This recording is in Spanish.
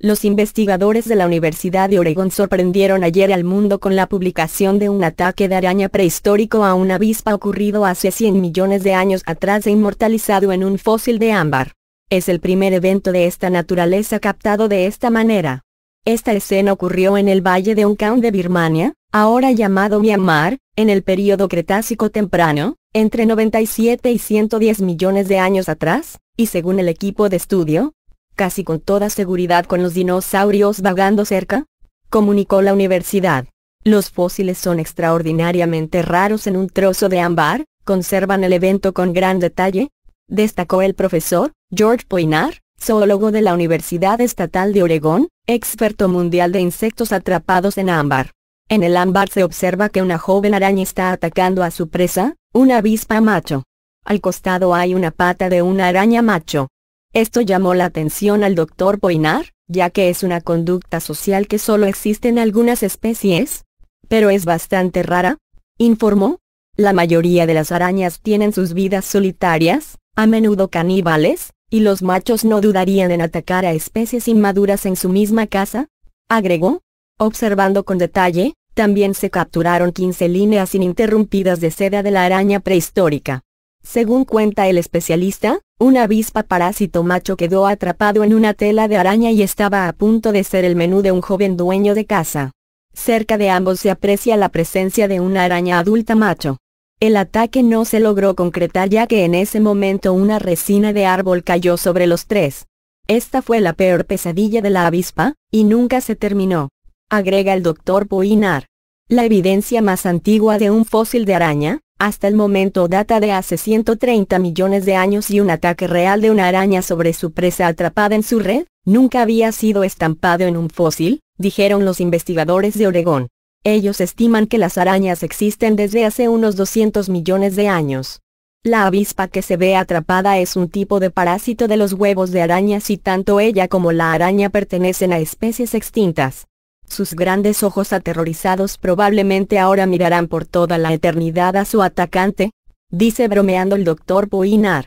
Los investigadores de la Universidad de Oregón sorprendieron ayer al mundo con la publicación de un ataque de araña prehistórico a una avispa ocurrido hace 100 millones de años atrás e inmortalizado en un fósil de ámbar. Es el primer evento de esta naturaleza captado de esta manera. Esta escena ocurrió en el valle de Uncaun de Birmania, ahora llamado Myanmar, en el período Cretácico temprano, entre 97 y 110 millones de años atrás, y según el equipo de estudio, casi con toda seguridad con los dinosaurios vagando cerca? Comunicó la universidad. Los fósiles son extraordinariamente raros en un trozo de ámbar, conservan el evento con gran detalle, destacó el profesor, George Poinar, zoólogo de la Universidad Estatal de Oregón, experto mundial de insectos atrapados en ámbar. En el ámbar se observa que una joven araña está atacando a su presa, una avispa macho. Al costado hay una pata de una araña macho. Esto llamó la atención al doctor Poinar, ya que es una conducta social que solo existe en algunas especies, pero es bastante rara, informó. La mayoría de las arañas tienen sus vidas solitarias, a menudo caníbales, y los machos no dudarían en atacar a especies inmaduras en su misma casa, agregó. Observando con detalle, también se capturaron 15 líneas ininterrumpidas de seda de la araña prehistórica. Según cuenta el especialista, una avispa parásito macho quedó atrapado en una tela de araña y estaba a punto de ser el menú de un joven dueño de casa. Cerca de ambos se aprecia la presencia de una araña adulta macho. El ataque no se logró concretar ya que en ese momento una resina de árbol cayó sobre los tres. Esta fue la peor pesadilla de la avispa, y nunca se terminó. Agrega el doctor Boinar. La evidencia más antigua de un fósil de araña, hasta el momento data de hace 130 millones de años y un ataque real de una araña sobre su presa atrapada en su red, nunca había sido estampado en un fósil, dijeron los investigadores de Oregón. Ellos estiman que las arañas existen desde hace unos 200 millones de años. La avispa que se ve atrapada es un tipo de parásito de los huevos de arañas y tanto ella como la araña pertenecen a especies extintas. Sus grandes ojos aterrorizados probablemente ahora mirarán por toda la eternidad a su atacante, dice bromeando el doctor Boinar.